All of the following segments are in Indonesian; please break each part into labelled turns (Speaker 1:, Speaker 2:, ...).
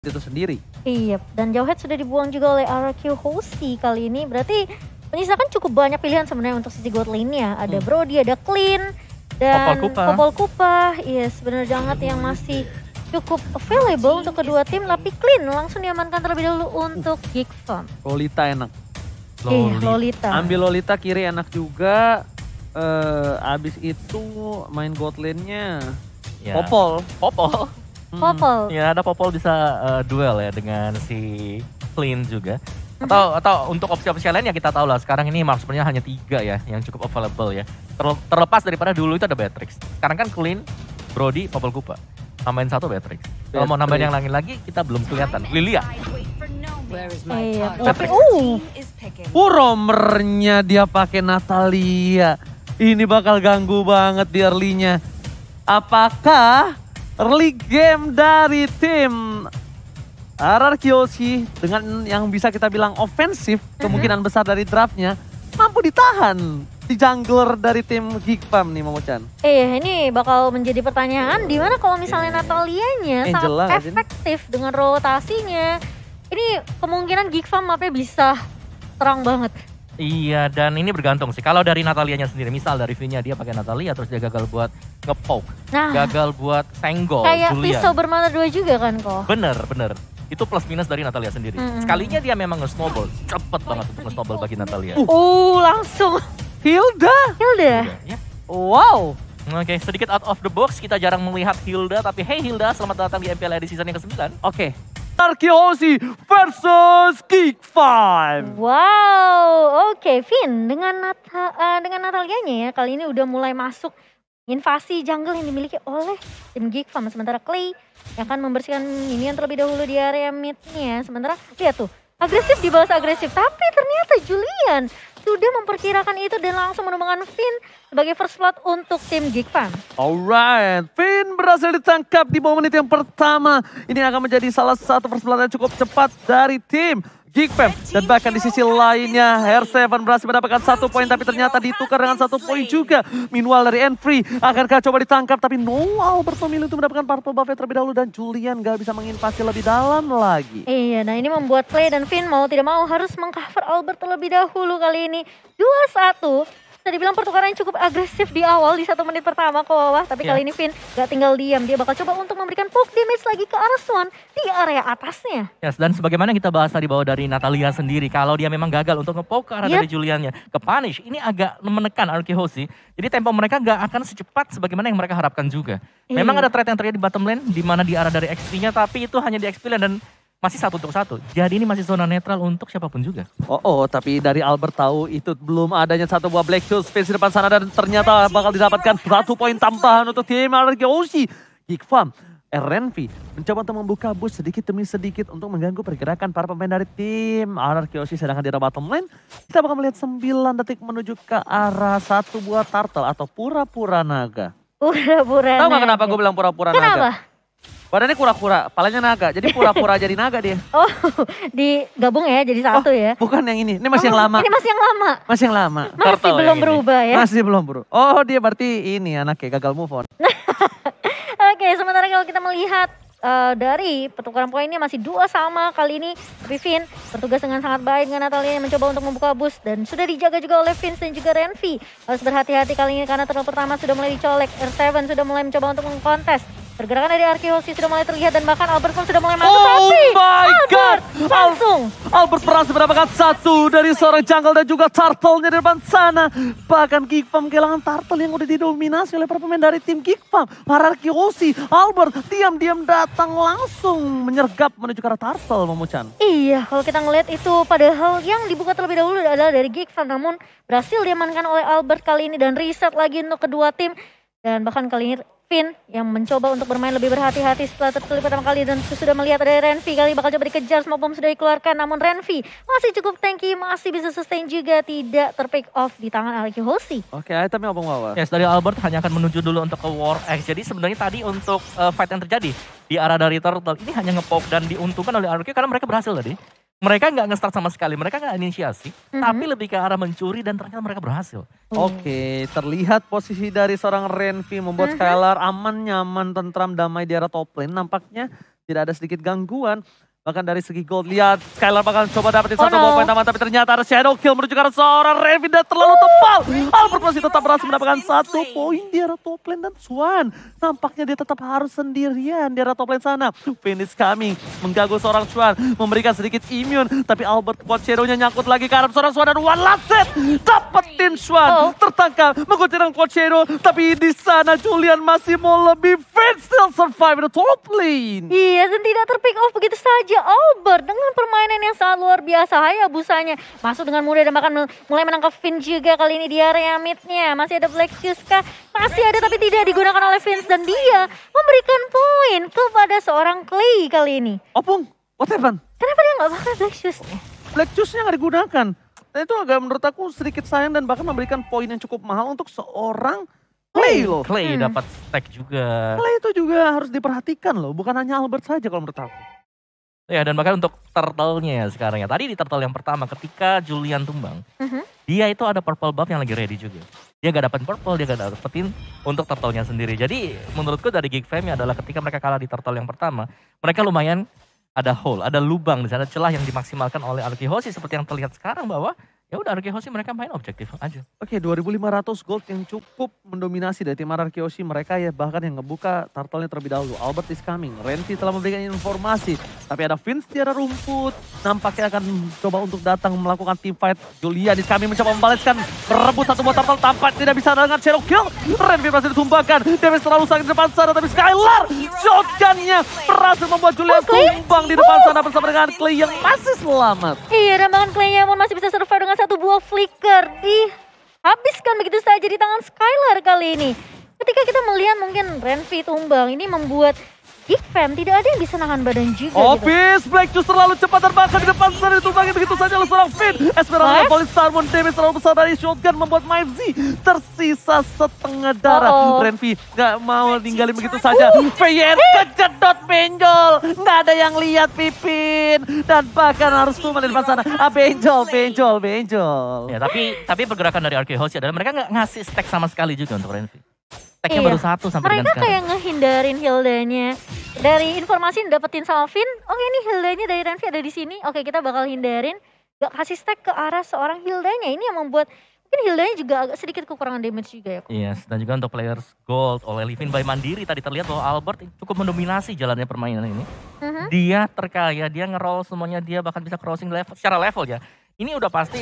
Speaker 1: itu sendiri.
Speaker 2: Iya, dan Jawhead sudah dibuang juga oleh RQ Hosi kali ini. Berarti menyisakan cukup banyak pilihan sebenarnya untuk sisi God lane nya Ada hmm. Brody, ada Clean, dan Popol Kupa. Popol Kupa. Yes, iya, benar banget yang masih iya. cukup available untuk kedua tim. Tapi Clean langsung diamankan terlebih dahulu uh. untuk uh. Geek Farm.
Speaker 1: Lolita enak. Iya, Lolita. Eh, Lolita. Ambil Lolita kiri enak juga. Uh, abis itu main
Speaker 3: God lane-nya
Speaker 2: ya. Popol. Popol. Hmm, Popol.
Speaker 3: Ya ada Popol bisa uh, duel ya dengan si Flynn juga. Atau hmm. atau untuk opsi-opsi lain ya kita tahu lah sekarang ini marksman hanya tiga ya yang cukup available ya. Terlepas daripada dulu itu ada Beatrix. Sekarang kan Clean, Brody, Popol Kupa. Tambahin satu Beatrix. Kalau mau nambahin yang lain lagi kita belum kelihatan. Lilia.
Speaker 2: Eh, tapi
Speaker 1: uh. Uh, romernya dia pakai Natalia. Ini bakal ganggu banget di early-nya. Apakah early game dari tim Arar dengan yang bisa kita bilang ofensif, mhm. kemungkinan besar dari draftnya, mampu ditahan di jungler dari tim Geekpam nih Momo Chan?
Speaker 2: Eh ini bakal menjadi pertanyaan di mana kalau misalnya iya. Natalianya eh, sangat efektif dengan rotasinya. Ini kemungkinan Geekpam mapnya bisa terang banget.
Speaker 3: Iya, dan ini bergantung sih. Kalau dari Natalianya sendiri, misal dari Vinya dia pakai Natalia terus dia gagal buat ngepoke, nah, gagal buat senggol, Kayak Julian. pisau
Speaker 2: bermata dua juga kan kok.
Speaker 3: Bener, bener. Itu plus minus dari Natalia sendiri. Hmm. Sekalinya dia memang nge-snowball, cepet banget untuk nge-snowball bagi Natalia. Uh,
Speaker 1: uh langsung. Hilda. Hilda. Hilda ya. Wow.
Speaker 3: Oke, okay, sedikit out of the box, kita jarang melihat Hilda, tapi hey Hilda, selamat datang di MPL edisi season yang ke-9. Oke, okay,
Speaker 1: Sarkihoshi versus Geek Five.
Speaker 2: Wow, oke okay. Vin dengan Nata, uh, dengan Natalianya ya kali ini udah mulai masuk invasi jungle yang dimiliki oleh tim Geek Five. Sementara Clay yang akan membersihkan ini yang terlebih dahulu di area midnya. Sementara lihat tuh, agresif dibalas agresif. Tapi ternyata Julian sudah memperkirakan itu dan langsung menemukan Finn sebagai first blood untuk tim Geek
Speaker 1: Alright, Finn berhasil ditangkap di bawah menit yang pertama. Ini akan menjadi salah satu first blood yang cukup cepat dari tim Geekfam. Dan bahkan di sisi lainnya, her 7 berhasil mendapatkan satu poin, tapi ternyata ditukar dengan satu poin juga. Minwal dari akan akankah coba ditangkap, tapi Noel berpemilih itu mendapatkan purple buffet terlebih dahulu, dan Julian gak bisa menginvasi lebih dalam
Speaker 2: lagi. Iya, nah ini membuat Clay dan Finn mau tidak mau harus mengcover Albert terlebih dahulu kali ini. dua satu tadi bilang pertukaran cukup agresif di awal di satu menit pertama ke wah. Tapi yeah. kali ini Vin gak tinggal diam. Dia bakal coba untuk memberikan poke damage lagi ke arah Swan di area atasnya.
Speaker 3: Yes, dan sebagaimana kita bahas tadi bahwa dari Natalia sendiri. Kalau dia memang gagal untuk ngepoke ke arah yep. dari Juliannya. Ke punish. Ini agak menekan Arki Hoshi. Jadi tempo mereka gak akan secepat sebagaimana yang mereka harapkan juga. Memang yeah. ada threat yang terjadi di bottom lane. di mana di arah dari XP-nya. Tapi itu hanya di XP lane. Dan masih satu untuk satu. Jadi ini masih zona netral untuk siapapun juga.
Speaker 1: Oh, oh tapi dari Albert tahu itu belum adanya satu buah Black Shoes face depan sana dan ternyata bakal didapatkan satu poin tambahan untuk tim Alergi Geek Farm, Renvi mencoba untuk membuka bus sedikit demi sedikit untuk mengganggu pergerakan para pemain dari tim Alergi Oshi. sedangkan di bottom lane kita bakal melihat 9 detik menuju ke arah satu buah turtle atau pura-pura naga.
Speaker 2: Pura-pura naga. Tahu gak kenapa
Speaker 1: gue bilang pura-pura naga? Kenapa? Badannya kura-kura, palanya naga. Jadi pura-pura
Speaker 2: jadi naga dia. Oh, digabung ya jadi satu oh, ya. Bukan yang ini. Ini masih oh, yang lama. Ini masih yang lama.
Speaker 1: Masih yang lama. Masih Turtle ya belum berubah ya. Masih belum berubah. Oh, dia berarti ini anaknya gagal move on. Oke,
Speaker 2: okay, sementara kalau kita melihat uh, dari pertukaran ini masih dua sama kali ini. Vivin petugas bertugas dengan sangat baik dengan Natalia yang mencoba untuk membuka bus dan sudah dijaga juga oleh Vince dan juga Renvi. Harus berhati-hati kali ini karena turn pertama sudah mulai dicolek. R7 sudah mulai mencoba untuk mengkontes. Pergerakan dari Arkeosi sudah mulai terlihat dan bahkan Albert pun sudah mulai masuk. Oh tapi my Albert
Speaker 1: God. langsung. Al Albert berhasil mendapatkan satu dari seorang jungle dan juga turtle-nya di depan sana. Bahkan Geekfam kehilangan turtle yang udah didominasi oleh para pemain dari tim Geekfam. Para Arkeosi, Albert diam-diam datang langsung menyergap menuju ke arah turtle Momochan.
Speaker 2: Iya, kalau kita ngelihat itu padahal yang dibuka terlebih dahulu adalah dari Geekfam. Namun berhasil diamankan oleh Albert kali ini dan reset lagi untuk kedua tim. Dan bahkan kali ini Finn yang mencoba untuk bermain lebih berhati-hati setelah tertulis pertama kali dan sudah melihat ada Renvi kali bakal coba dikejar semua bom sudah dikeluarkan namun Renvi masih cukup tanky masih bisa sustain juga tidak terpick off di tangan Alki Hosi.
Speaker 3: Oke okay, tapi ngomong apa? Yes dari Albert hanya akan menuju dulu untuk ke War X jadi sebenarnya tadi untuk uh, fight yang terjadi di arah dari Turtle ini hanya ngepop dan diuntungkan oleh Alki karena mereka berhasil tadi mereka nggak nge sama sekali, mereka nggak inisiasi, mm-hmm. tapi lebih ke arah mencuri dan ternyata mereka berhasil.
Speaker 1: Oh. Oke, terlihat posisi dari seorang Renvi membuat mm-hmm. Skylar aman, nyaman, tentram, damai di arah top lane. Nampaknya tidak ada sedikit gangguan. Bahkan dari segi gold, lihat Skylar bakal coba dapetin oh satu no. poin tambahan, tapi ternyata ada Shadow Kill menuju ke arah seorang Revin dan terlalu tebal. Albert masih tetap berhasil mendapatkan satu poin di arah top lane dan Swan. Nampaknya dia tetap harus sendirian di arah top lane sana. Finish coming, mengganggu seorang Swan, memberikan sedikit immune. Tapi Albert buat Shadow-nya nyangkut lagi ke arah seorang Swan dan one last set. Dapetin Swan, oh. tertangkap, mengkucirkan Quad Shadow. Tapi di sana Julian
Speaker 2: masih mau lebih fit, still survive in the top lane. Iya, dan tidak terpick off begitu saja over iya, dengan permainan yang sangat luar biasa. ya busanya masuk dengan mudah dan bahkan mulai menangkap Finn juga kali ini di area midnya. Masih ada Black Juice kah? Masih ada tapi tidak digunakan oleh Vince dan dia memberikan poin kepada seorang Clay kali ini. Opung, what happened? Kenapa dia nggak pakai Black Juice Black Juice nya nggak digunakan. Dan itu agak menurut aku
Speaker 1: sedikit sayang dan bahkan memberikan poin yang cukup mahal untuk seorang
Speaker 3: Clay hmm, loh. Clay hmm. dapat stack juga. Clay
Speaker 1: itu juga harus diperhatikan loh, bukan hanya Albert saja kalau menurut aku.
Speaker 3: Ya dan bahkan untuk turtle-nya ya sekarang ya. Tadi di turtle yang pertama ketika Julian tumbang, uh-huh. dia itu ada purple buff yang lagi ready juga. Dia gak dapat purple, dia gak dapetin untuk turtle-nya sendiri. Jadi menurutku dari Geek Fame ya adalah ketika mereka kalah di turtle yang pertama, mereka lumayan ada hole, ada lubang di sana, celah yang dimaksimalkan oleh Arkihoshi seperti yang terlihat sekarang bahwa ya udah Arkeosi mereka main objektif aja.
Speaker 1: Oke, okay, 2500 gold yang cukup mendominasi dari tim Arkeosi mereka ya bahkan yang ngebuka turtle-nya terlebih dahulu. Albert is coming. Renti telah memberikan informasi, tapi ada Vince di arah rumput. Nampaknya akan coba untuk datang melakukan team fight. Julian is coming mencoba membalaskan, merebut satu buah turtle tampak tidak bisa dengan shadow kill. renti berhasil ditumbangkan. Damage terlalu sakit di depan sana tapi Skylar shotgunnya berhasil membuat Julian oh, tumbang di depan
Speaker 2: sana bersama dengan Clay yang masih selamat. Iya, rambangan Clay yang masih bisa survive dengan satu buah flicker dihabiskan begitu saja di tangan Skylar kali ini. Ketika kita melihat mungkin Renvi tumbang, ini membuat event tidak ada yang bisa nahan badan juga. Gitu. Office
Speaker 1: gitu. Black Juice terlalu cepat terbakar di depan sana banget begitu saja oleh seorang Finn. Esmeralda Polis Starmon damage terlalu besar dari shotgun membuat Z tersisa setengah darah. Uh -oh. Renvi nggak mau ninggalin begitu saja. Uh. Fien kejedot benjol, nggak ada yang lihat Pipin dan bahkan harus tumbal di depan sana. Ah, benjol, benjol, benjol. Ya
Speaker 3: tapi tapi pergerakan dari RK Hoshi adalah mereka nggak ngasih stack sama sekali juga untuk Renvi tag-nya iya. baru satu sampai Mereka dengan sekarang. kayak
Speaker 2: ngehindarin Hildanya. Dari informasi yang dapetin sama Vin, oke okay, ini Hildanya dari Renvi ada di sini, oke kita bakal hindarin. Gak kasih stack ke arah seorang Hildanya, ini yang membuat mungkin Hildanya juga agak sedikit kekurangan damage juga ya.
Speaker 3: Yes, dan juga untuk players gold oleh Livin by Mandiri tadi terlihat bahwa Albert cukup mendominasi jalannya permainan ini. Uh mm-hmm. -huh. Dia terkaya, dia ngeroll semuanya, dia bahkan bisa crossing level secara level ya. Ini udah pasti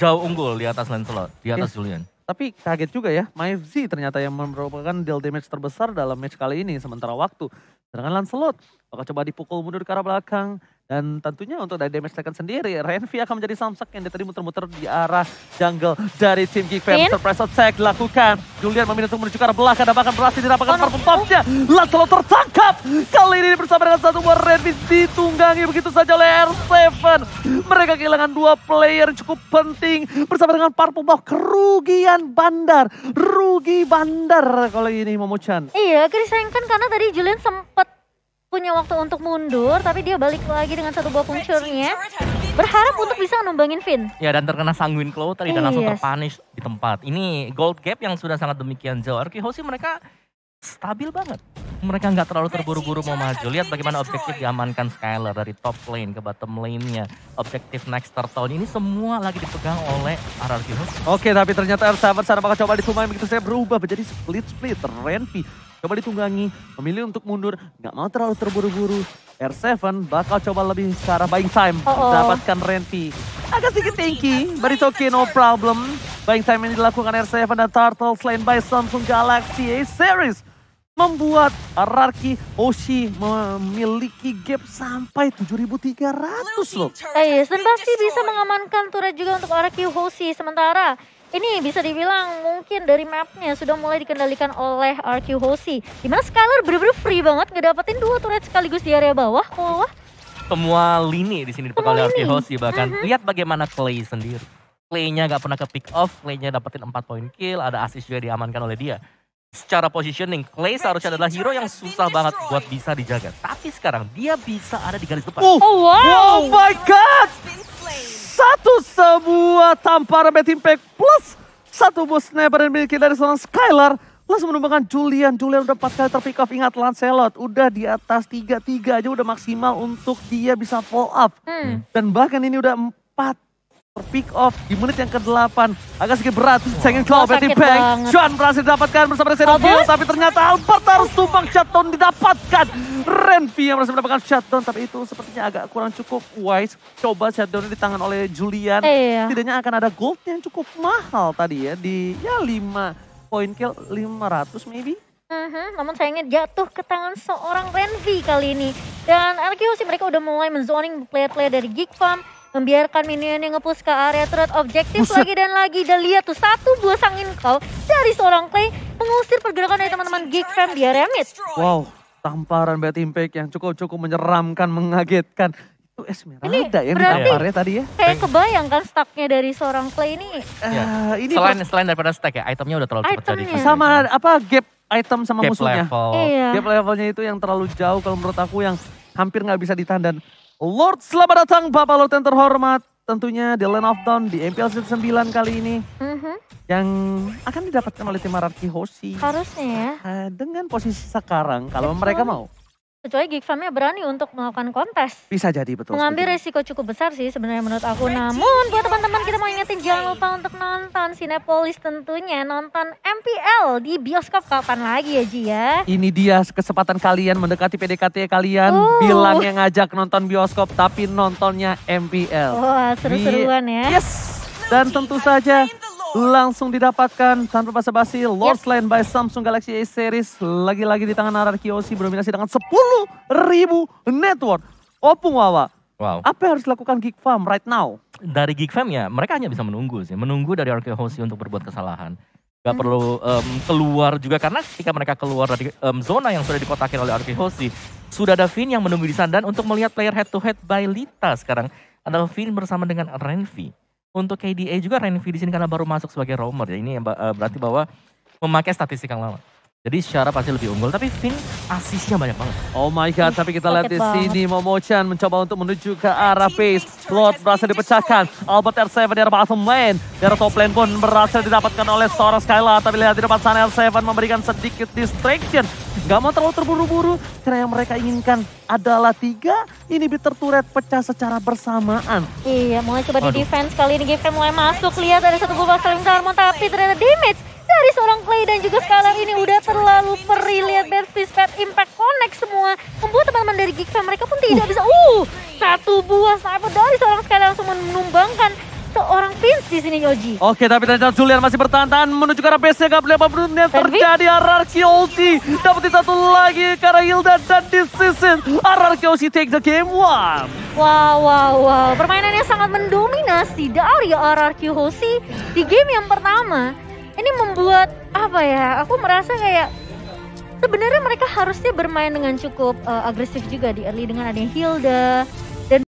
Speaker 3: jauh unggul di atas Lancelot, di atas yes. Julian.
Speaker 1: Tapi kaget juga ya, MyFZ ternyata yang merupakan deal damage terbesar dalam match kali ini sementara waktu. Sedangkan Lancelot bakal coba dipukul mundur ke arah belakang. Dan tentunya untuk dari damage taken sendiri, Renvi akan menjadi samsak yang tadi muter-muter di arah jungle dari tim Geek Fam. Surprise attack dilakukan. Julian meminta untuk menuju ke arah belakang, bahkan berhasil dirapakan oh, no. pumpnya. Lancelot tertangkap. Kali ini bersama dengan satu buah Renvi ditunggangi begitu saja oleh R7. Mereka kehilangan dua player yang cukup penting. Bersama dengan Parpum kerugian bandar. Rugi bandar kalau ini Momo
Speaker 2: Iya, Chris kan karena tadi Julian sempat punya waktu untuk mundur, tapi dia balik lagi dengan satu buah puncurnya. Berharap untuk bisa numbangin Finn.
Speaker 3: Ya dan terkena sanguin claw tadi dan yes. langsung iya. terpanis di tempat. Ini gold gap yang sudah sangat demikian jauh. Arki
Speaker 2: Hoshi mereka
Speaker 3: stabil banget. Mereka nggak terlalu terburu-buru mau maju. Lihat bagaimana objektif diamankan Skyler dari top lane ke bottom lane-nya. Objektif next turtle ini semua lagi dipegang oleh RRQ.
Speaker 1: Oke, tapi ternyata R7 sana bakal coba disumain begitu saya berubah menjadi split-split. Renvi coba ditunggangi, memilih untuk mundur, nggak mau terlalu terburu-buru. R7 bakal coba lebih secara buying time, oh -oh. dapatkan Renpi. Agak sedikit tanky, but it's okay, no problem. Buying time ini dilakukan R7 dan Turtle selain by Samsung Galaxy A Series. Membuat Rarki Oshi memiliki gap sampai 7.300 loh.
Speaker 2: Eh, Yesen pasti bisa mengamankan turret juga untuk Araki Oshi sementara ini bisa dibilang mungkin dari mapnya sudah mulai dikendalikan oleh RQ Hoshi. Gimana Skylar bener-bener free banget ngedapetin dua turret sekaligus di area bawah. Wah.
Speaker 3: Semua lini di sini dipakai oleh RQ Hoshi bahkan. Uh mm-hmm. -huh. Lihat bagaimana Clay sendiri. Clay-nya gak pernah ke pick off, Clay-nya dapetin 4 poin kill, ada assist juga diamankan oleh dia. Secara positioning, Clay seharusnya adalah hero yang susah banget buat bisa dijaga. Tapi sekarang dia bisa ada di garis depan. Oh, oh wow! Oh my
Speaker 1: god! satu sebuah tamparan betting Impact plus satu bus sniper yang dimiliki dari seorang Skylar. Langsung menumbangkan Julian. Julian udah 4 kali terpick off. Ingat Lancelot udah di atas tiga tiga aja udah maksimal untuk dia bisa follow up. Hmm. Dan bahkan ini udah empat pick off di menit yang ke-8 agak sedikit berat Sengen Claw Betty Bank Juan berhasil dapatkan bersama dengan Senopil tapi ternyata Albert harus tumpang shutdown didapatkan Renvi yang berhasil mendapatkan shutdown tapi itu sepertinya agak kurang cukup wise coba shutdown di tangan oleh Julian eh, iya. tidaknya akan ada gold yang cukup mahal tadi ya di ya 5 point kill 500 maybe
Speaker 2: Uh-huh, namun sayangnya jatuh ke tangan seorang Renvi kali ini. Dan RQ sih mereka udah mulai menzoning player-player dari Geek Farm Membiarkan minion yang ngepush ke area turret objektif lagi dan lagi. Dan lihat tuh satu buah sangin kau dari seorang Clay mengusir pergerakan dari teman-teman Geek Fam di area mid.
Speaker 1: Wow, tamparan bad impact yang cukup-cukup menyeramkan, mengagetkan.
Speaker 2: Itu Esmeralda ini ya, yang ditamparnya
Speaker 3: tadi ya. Kayak
Speaker 2: kebayang kan stacknya dari seorang Clay ini. Uh, ini selain,
Speaker 3: selain daripada stack ya, itemnya udah terlalu cepat jadi.
Speaker 2: Sama apa gap item sama
Speaker 3: gap musuhnya. Level. Iya. Gap
Speaker 1: levelnya itu yang terlalu jauh kalau menurut aku yang hampir nggak bisa ditahan dan Lord selamat datang Bapak Lord yang terhormat tentunya di Land of Dawn di MPL Season 9 kali
Speaker 2: ini. Mm -hmm.
Speaker 1: Yang akan didapatkan oleh tim Araki Hoshi. Harusnya
Speaker 2: ya. Eh, dengan
Speaker 1: posisi sekarang kalau Betul. mereka mm-hmm. mau.
Speaker 2: Kecuali Geek farmnya berani untuk melakukan kontes.
Speaker 1: Bisa jadi betul. Mengambil
Speaker 2: betul. resiko cukup besar sih sebenarnya menurut aku. Namun buat ya. teman-teman kita mau ingetin jangan lupa untuk nonton Sinepolis tentunya. Nonton MPL di bioskop kapan lagi ya Ji ya.
Speaker 1: Ini dia kesempatan kalian mendekati PDKT kalian. Uh. Bilang yang ngajak nonton bioskop tapi nontonnya MPL. Wah seru-seruan ya. Yes. Dan tentu saja langsung didapatkan tanpa basa-basi. Lord's Lane by Samsung Galaxy A Series lagi-lagi di tangan Arar Kiyoshi berdominasi dengan 10.000 network. Opung
Speaker 3: Wawa. Wow.
Speaker 1: Apa yang harus dilakukan Geek Farm right now?
Speaker 3: Dari Geek Farm ya, mereka hanya bisa menunggu sih. Menunggu dari Arar Hoshi untuk berbuat kesalahan. Gak perlu um, keluar juga karena ketika mereka keluar dari um, zona yang sudah dikotakin oleh Arki Hoshi, sudah ada Finn yang menunggu di sandan untuk melihat player head to head by Lita sekarang. Adalah Finn bersama dengan Renvi. Untuk KDA juga Renvi di sini karena baru masuk sebagai roamer ya. Ini eh, berarti bahwa memakai statistik yang lama. Jadi secara pasti lebih unggul, tapi Finn asisnya banyak banget. Oh my god, tapi kita lihat di sini Momo-chan mencoba
Speaker 1: untuk menuju ke arah base. Lord berhasil dipecahkan. Albert R7 di arah bottom lane. Di arah top lane pun berhasil didapatkan oleh seorang Skylar. Tapi lihat di depan sana R7 memberikan sedikit distraction. Gak mau terlalu terburu-buru, karena yang mereka inginkan adalah tiga Ini bitter turret pecah secara bersamaan.
Speaker 2: Iya, mulai coba di defense kali ini. game mulai masuk, lihat ada satu buah saling Karmo, tapi ternyata damage dari seorang Clay dan juga Skylar ini udah terlalu perih lihat Fist, Bad Impact Connect semua membuat teman-teman dari Geek Fam mereka pun tidak bisa uh satu buah sniper dari seorang Skylar langsung menumbangkan seorang Vince di sini Yoji.
Speaker 1: Oke, tapi ternyata Julian masih bertahan-tahan menuju ke arah base gap 80 menit terjadi RRQ ulti. dapat satu lagi karena Hilda dan decision RRQ ulti take the game one.
Speaker 2: Wow, wow, wow. Permainannya sangat mendominasi dari RRQ Hoshi di game yang pertama ini membuat apa ya aku merasa kayak sebenarnya mereka harusnya bermain dengan cukup uh, agresif juga di early dengan adanya Hilda